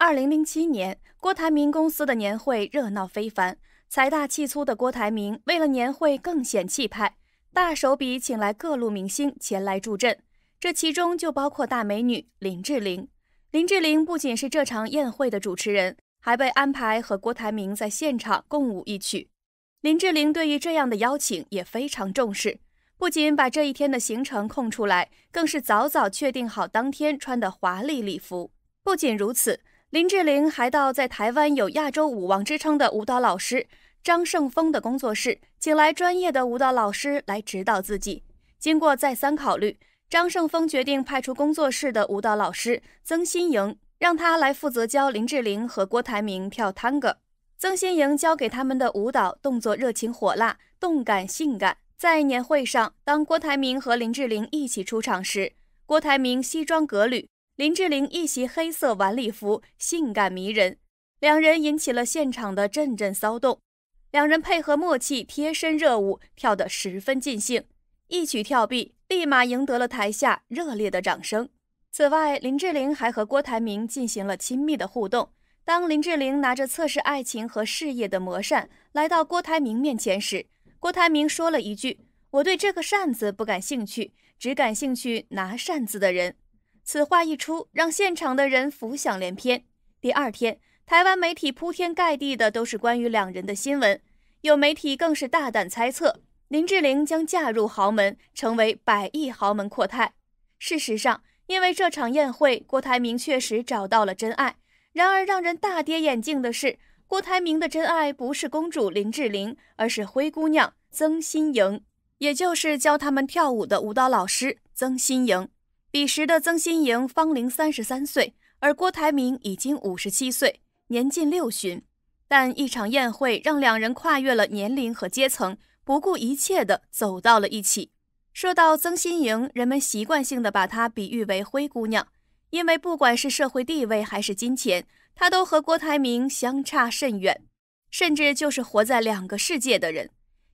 二零零七年，郭台铭公司的年会热闹非凡。财大气粗的郭台铭为了年会更显气派，大手笔请来各路明星前来助阵。这其中就包括大美女林志玲。林志玲不仅是这场宴会的主持人，还被安排和郭台铭在现场共舞一曲。林志玲对于这样的邀请也非常重视，不仅把这一天的行程空出来，更是早早确定好当天穿的华丽礼服。不仅如此。林志玲还到在台湾有“亚洲舞王”之称的舞蹈老师张胜峰的工作室，请来专业的舞蹈老师来指导自己。经过再三考虑，张胜峰决定派出工作室的舞蹈老师曾心莹，让他来负责教林志玲和郭台铭跳 tango。曾心莹教给他们的舞蹈动作热情火辣、动感性感。在年会上，当郭台铭和林志玲一起出场时，郭台铭西装革履。林志玲一袭黑色晚礼服，性感迷人，两人引起了现场的阵阵骚动。两人配合默契，贴身热舞跳得十分尽兴，一曲跳毕，立马赢得了台下热烈的掌声。此外，林志玲还和郭台铭进行了亲密的互动。当林志玲拿着测试爱情和事业的魔扇来到郭台铭面前时，郭台铭说了一句：“我对这个扇子不感兴趣，只感兴趣拿扇子的人。”此话一出，让现场的人浮想联翩。第二天，台湾媒体铺天盖地的都是关于两人的新闻，有媒体更是大胆猜测，林志玲将嫁入豪门，成为百亿豪门阔太。事实上，因为这场宴会，郭台铭确实找到了真爱。然而让人大跌眼镜的是，郭台铭的真爱不是公主林志玲，而是灰姑娘曾心莹，也就是教他们跳舞的舞蹈老师曾心莹。彼时的曾新莹芳龄三十三岁，而郭台铭已经五十七岁，年近六旬。但一场宴会让两人跨越了年龄和阶层，不顾一切的走到了一起。说到曾心莹，人们习惯性的把她比喻为灰姑娘，因为不管是社会地位还是金钱，她都和郭台铭相差甚远，甚至就是活在两个世界的人。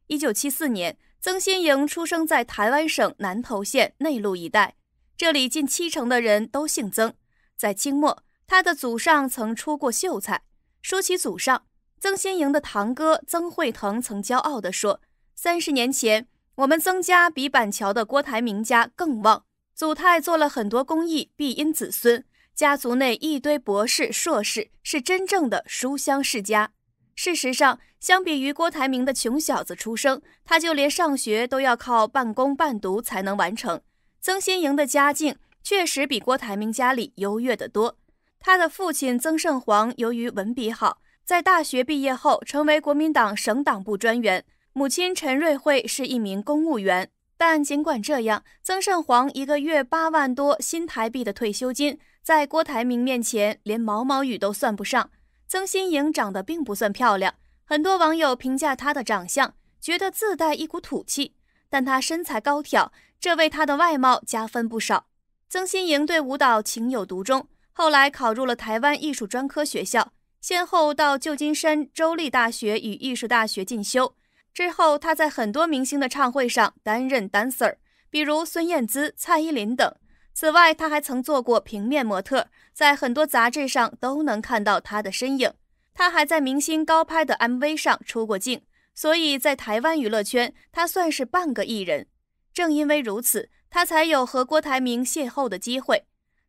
一九七四年，曾心莹出生在台湾省南投县内陆一带。这里近七成的人都姓曾，在清末，他的祖上曾出过秀才。说起祖上，曾先营的堂哥曾惠腾曾骄傲地说：“三十年前，我们曾家比板桥的郭台铭家更旺。祖太做了很多公益，必因子孙家族内一堆博士、硕士，是真正的书香世家。事实上，相比于郭台铭的穷小子出生，他就连上学都要靠半工半读才能完成。”曾新莹的家境确实比郭台铭家里优越得多。他的父亲曾盛煌由于文笔好，在大学毕业后成为国民党省党部专员；母亲陈瑞慧是一名公务员。但尽管这样，曾盛煌一个月八万多新台币的退休金，在郭台铭面前连毛毛雨都算不上。曾新莹长得并不算漂亮，很多网友评价她的长相，觉得自带一股土气。但她身材高挑。这为他的外貌加分不少。曾心莹对舞蹈情有独钟，后来考入了台湾艺术专科学校，先后到旧金山州立大学与艺术大学进修。之后，他在很多明星的唱会上担任 dancer，比如孙燕姿、蔡依林等。此外，他还曾做过平面模特，在很多杂志上都能看到他的身影。他还在明星高拍的 MV 上出过镜，所以在台湾娱乐圈，他算是半个艺人。正因为如此，他才有和郭台铭邂逅的机会。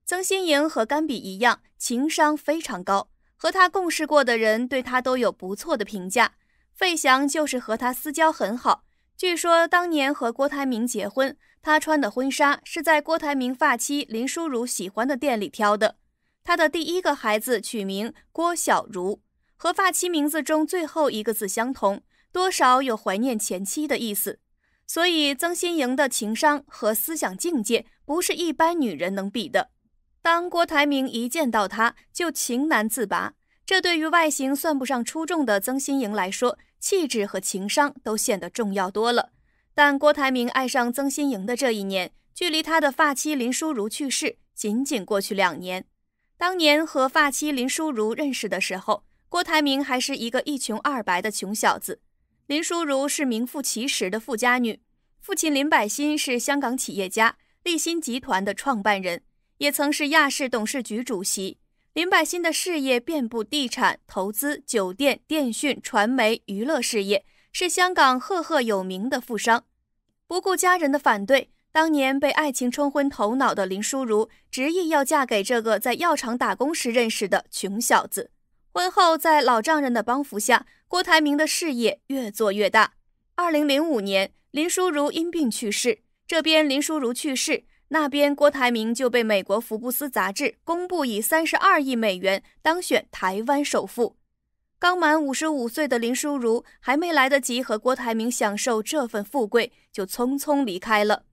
曾心莹和甘比一样，情商非常高，和他共事过的人对他都有不错的评价。费翔就是和他私交很好，据说当年和郭台铭结婚，他穿的婚纱是在郭台铭发妻林淑如喜欢的店里挑的。他的第一个孩子取名郭小如，和发妻名字中最后一个字相同，多少有怀念前妻的意思。所以曾心莹的情商和思想境界不是一般女人能比的。当郭台铭一见到她，就情难自拔。这对于外形算不上出众的曾心莹来说，气质和情商都显得重要多了。但郭台铭爱上曾心莹的这一年，距离他的发妻林淑如去世仅仅过去两年。当年和发妻林淑如认识的时候，郭台铭还是一个一穷二白的穷小子。林淑如是名副其实的富家女，父亲林百欣是香港企业家立新集团的创办人，也曾是亚视董事局主席。林百欣的事业遍布地产、投资、酒店、电讯、传媒、娱乐事业，是香港赫赫有名的富商。不顾家人的反对，当年被爱情冲昏头脑的林淑如执意要嫁给这个在药厂打工时认识的穷小子。婚后，在老丈人的帮扶下。郭台铭的事业越做越大。二零零五年，林书如因病去世。这边林书如去世，那边郭台铭就被美国福布斯杂志公布以三十二亿美元当选台湾首富。刚满五十五岁的林书如还没来得及和郭台铭享受这份富贵，就匆匆离开了。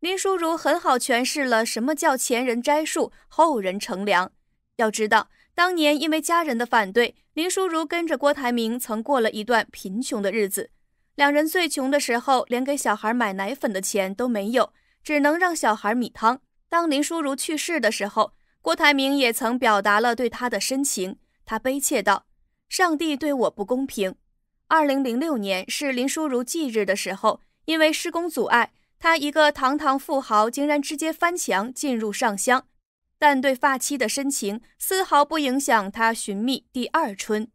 林书如很好诠释了什么叫前人栽树，后人乘凉。要知道。当年因为家人的反对，林淑如跟着郭台铭曾过了一段贫穷的日子。两人最穷的时候，连给小孩买奶粉的钱都没有，只能让小孩米汤。当林淑如去世的时候，郭台铭也曾表达了对她的深情。他悲切道：“上帝对我不公平。”二零零六年是林淑如忌日的时候，因为施工阻碍，他一个堂堂富豪竟然直接翻墙进入上香。但对发妻的深情丝毫不影响他寻觅第二春，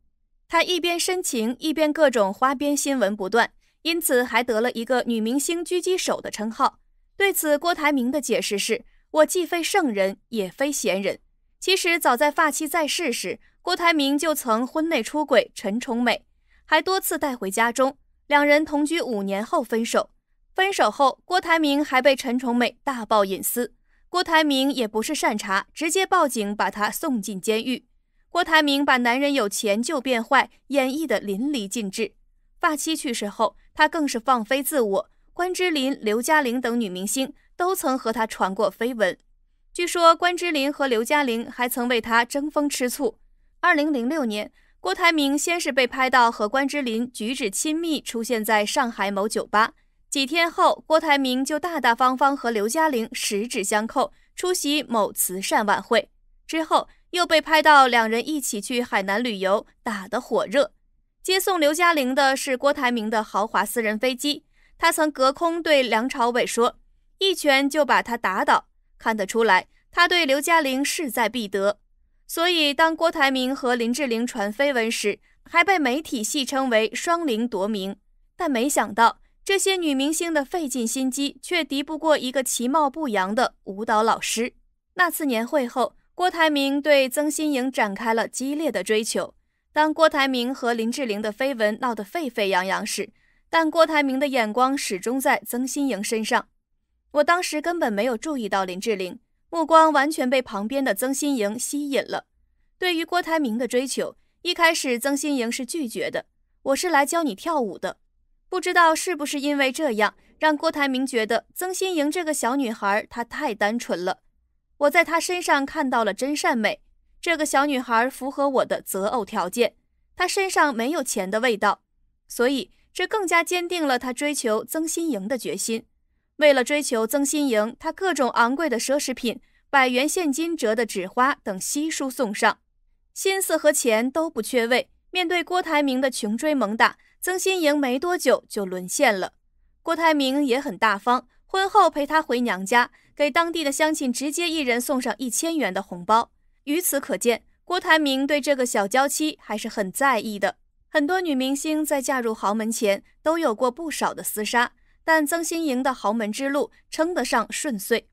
他一边深情，一边各种花边新闻不断，因此还得了一个“女明星狙击手”的称号。对此，郭台铭的解释是：“我既非圣人，也非贤人。”其实，早在发妻在世时，郭台铭就曾婚内出轨陈崇美，还多次带回家中。两人同居五年后分手，分手后郭台铭还被陈崇美大爆隐私。郭台铭也不是善茬，直接报警把他送进监狱。郭台铭把男人有钱就变坏演绎得淋漓尽致。发妻去世后，他更是放飞自我，关之琳、刘嘉玲等女明星都曾和他传过绯闻。据说关之琳和刘嘉玲还曾为他争风吃醋。二零零六年，郭台铭先是被拍到和关之琳举止亲密，出现在上海某酒吧。几天后，郭台铭就大大方方和刘嘉玲十指相扣，出席某慈善晚会。之后又被拍到两人一起去海南旅游，打得火热。接送刘嘉玲的是郭台铭的豪华私人飞机。他曾隔空对梁朝伟说：“一拳就把他打倒。”看得出来，他对刘嘉玲势在必得。所以，当郭台铭和林志玲传绯闻时，还被媒体戏称为“双林夺名”。但没想到。这些女明星的费尽心机，却敌不过一个其貌不扬的舞蹈老师。那次年会后，郭台铭对曾心莹展开了激烈的追求。当郭台铭和林志玲的绯闻闹得沸沸扬扬时，但郭台铭的眼光始终在曾心莹身上。我当时根本没有注意到林志玲，目光完全被旁边的曾心莹吸引了。对于郭台铭的追求，一开始曾心莹是拒绝的。我是来教你跳舞的。不知道是不是因为这样，让郭台铭觉得曾心莹这个小女孩她太单纯了。我在她身上看到了真善美，这个小女孩符合我的择偶条件。她身上没有钱的味道，所以这更加坚定了他追求曾心莹的决心。为了追求曾心莹，她各种昂贵的奢侈品、百元现金折的纸花等悉数送上，心思和钱都不缺位。面对郭台铭的穷追猛打。曾新莹没多久就沦陷了，郭台铭也很大方，婚后陪她回娘家，给当地的乡亲直接一人送上一千元的红包。由此可见，郭台铭对这个小娇妻还是很在意的。很多女明星在嫁入豪门前都有过不少的厮杀，但曾心莹的豪门之路称得上顺遂，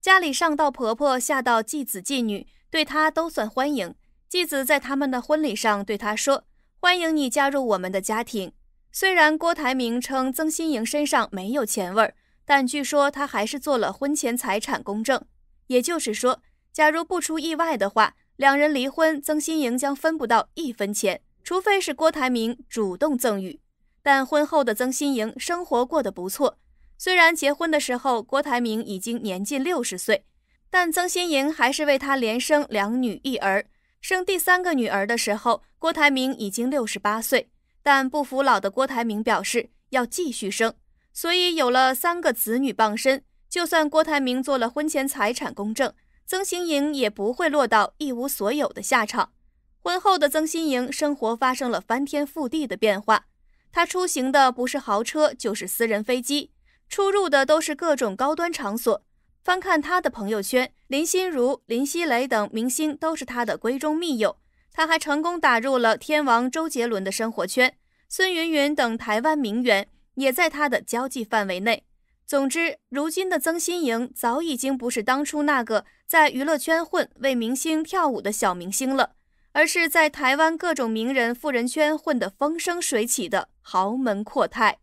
家里上到婆婆，下到继子继女，对她都算欢迎。继子在他们的婚礼上对她说。欢迎你加入我们的家庭。虽然郭台铭称曾心莹身上没有钱味儿，但据说他还是做了婚前财产公证。也就是说，假如不出意外的话，两人离婚，曾心莹将分不到一分钱，除非是郭台铭主动赠与。但婚后的曾心莹生活过得不错，虽然结婚的时候郭台铭已经年近六十岁，但曾心莹还是为他连生两女一儿。生第三个女儿的时候，郭台铭已经六十八岁，但不服老的郭台铭表示要继续生，所以有了三个子女傍身，就算郭台铭做了婚前财产公证，曾馨莹也不会落到一无所有的下场。婚后的曾新莹生活发生了翻天覆地的变化，她出行的不是豪车就是私人飞机，出入的都是各种高端场所。翻看他的朋友圈，林心如、林熙蕾等明星都是他的闺中密友。他还成功打入了天王周杰伦的生活圈，孙芸芸等台湾名媛也在他的交际范围内。总之，如今的曾心莹早已经不是当初那个在娱乐圈混、为明星跳舞的小明星了，而是在台湾各种名人富人圈混得风生水起的豪门阔太。